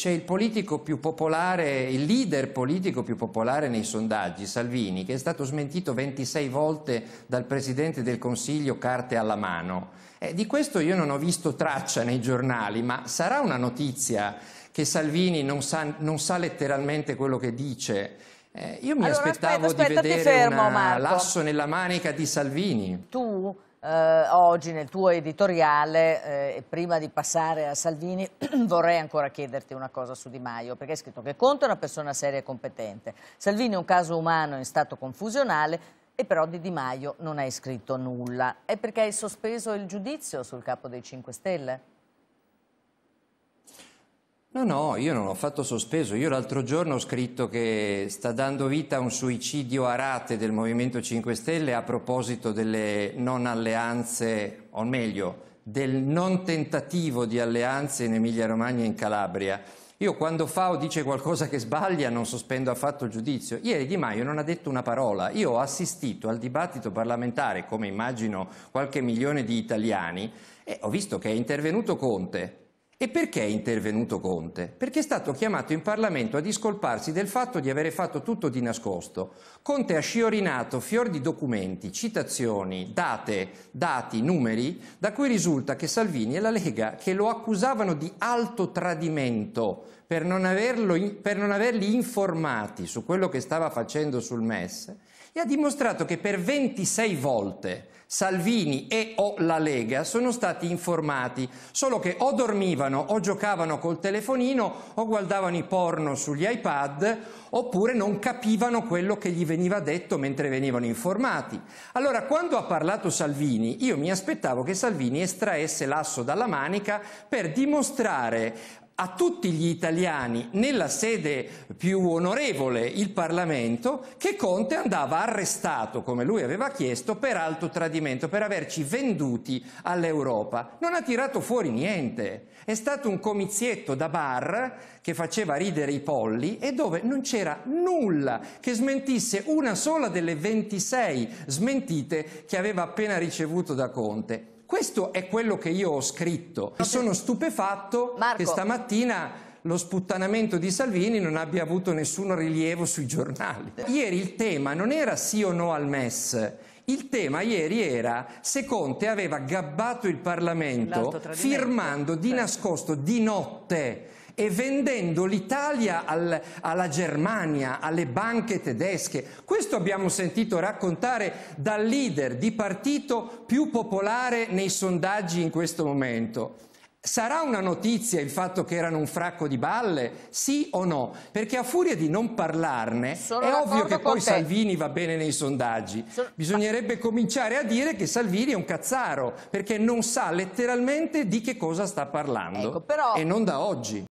C'è il politico più popolare, il leader politico più popolare nei sondaggi, Salvini, che è stato smentito 26 volte dal Presidente del Consiglio carte alla mano. Eh, di questo io non ho visto traccia nei giornali, ma sarà una notizia che Salvini non sa, non sa letteralmente quello che dice? Eh, io mi allora, aspettavo aspetta, aspetta, di vedere un lasso nella manica di Salvini. Tu eh, oggi nel tuo editoriale, eh, prima di passare a Salvini, vorrei ancora chiederti una cosa su Di Maio, perché hai scritto che Conte è una persona seria e competente, Salvini è un caso umano in stato confusionale e però di Di Maio non hai scritto nulla. È perché hai sospeso il giudizio sul capo dei 5 Stelle? No, no, io non ho fatto sospeso. Io l'altro giorno ho scritto che sta dando vita a un suicidio a rate del Movimento 5 Stelle a proposito delle non alleanze, o meglio, del non tentativo di alleanze in Emilia-Romagna e in Calabria. Io quando Fao dice qualcosa che sbaglia non sospendo affatto il giudizio. Ieri Di Maio non ha detto una parola. Io ho assistito al dibattito parlamentare, come immagino qualche milione di italiani, e ho visto che è intervenuto Conte, e perché è intervenuto Conte? Perché è stato chiamato in Parlamento a discolparsi del fatto di avere fatto tutto di nascosto. Conte ha sciorinato fior di documenti, citazioni, date, dati, numeri, da cui risulta che Salvini e la Lega, che lo accusavano di alto tradimento per non, averlo, per non averli informati su quello che stava facendo sul MES, e ha dimostrato che per 26 volte Salvini e o la Lega sono stati informati, solo che o dormivano o giocavano col telefonino o guardavano i porno sugli iPad oppure non capivano quello che gli veniva detto mentre venivano informati. Allora quando ha parlato Salvini io mi aspettavo che Salvini estraesse l'asso dalla manica per dimostrare a tutti gli italiani nella sede più onorevole, il Parlamento, che Conte andava arrestato, come lui aveva chiesto, per alto tradimento, per averci venduti all'Europa. Non ha tirato fuori niente, è stato un comizietto da bar che faceva ridere i polli e dove non c'era nulla che smentisse una sola delle 26 smentite che aveva appena ricevuto da Conte. Questo è quello che io ho scritto. Mi sono stupefatto Marco. che stamattina lo sputtanamento di Salvini non abbia avuto nessun rilievo sui giornali. Ieri il tema non era sì o no al MES, il tema ieri era se Conte aveva gabbato il Parlamento firmando di nascosto, di notte, e vendendo l'Italia al, alla Germania, alle banche tedesche. Questo abbiamo sentito raccontare dal leader di partito più popolare nei sondaggi in questo momento. Sarà una notizia il fatto che erano un fracco di balle? Sì o no? Perché a furia di non parlarne Sono è ovvio che poi te. Salvini va bene nei sondaggi. Sono... Bisognerebbe Ma... cominciare a dire che Salvini è un cazzaro perché non sa letteralmente di che cosa sta parlando ecco, però... e non da oggi.